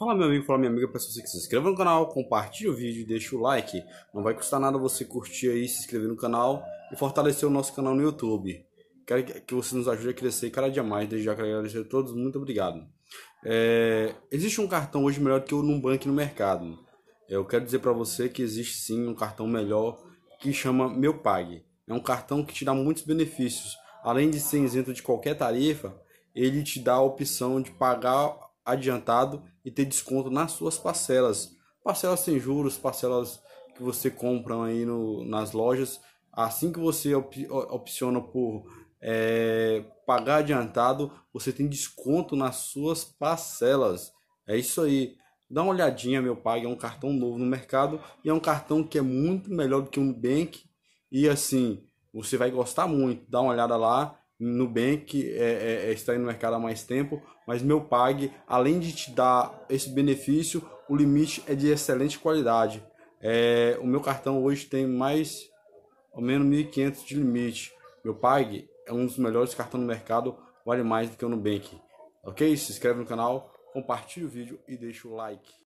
Fala meu amigo, fala minha amiga, peço você que se inscreva no canal, compartilhe o vídeo e deixe o like. Não vai custar nada você curtir aí, se inscrever no canal e fortalecer o nosso canal no YouTube. Quero que você nos ajude a crescer cada dia mais, desde já quero agradecer a todos, muito obrigado. É... Existe um cartão hoje melhor que o Nubank no mercado. É, eu quero dizer para você que existe sim um cartão melhor que chama Meu Pague. É um cartão que te dá muitos benefícios. Além de ser isento de qualquer tarifa, ele te dá a opção de pagar adiantado e ter desconto nas suas parcelas. Parcelas sem juros, parcelas que você compra aí no, nas lojas. Assim que você op, opciona por é, pagar adiantado, você tem desconto nas suas parcelas. É isso aí. Dá uma olhadinha, meu pai, é um cartão novo no mercado e é um cartão que é muito melhor do que um bank E assim, você vai gostar muito. Dá uma olhada lá Nubank é, é, é está no mercado há mais tempo, mas meu Pag, além de te dar esse benefício, o limite é de excelente qualidade. É, o meu cartão hoje tem mais ou menos 1.500 de limite. Meu Pag é um dos melhores cartões do mercado, vale mais do que o Nubank. Ok? Se inscreve no canal, compartilha o vídeo e deixa o like.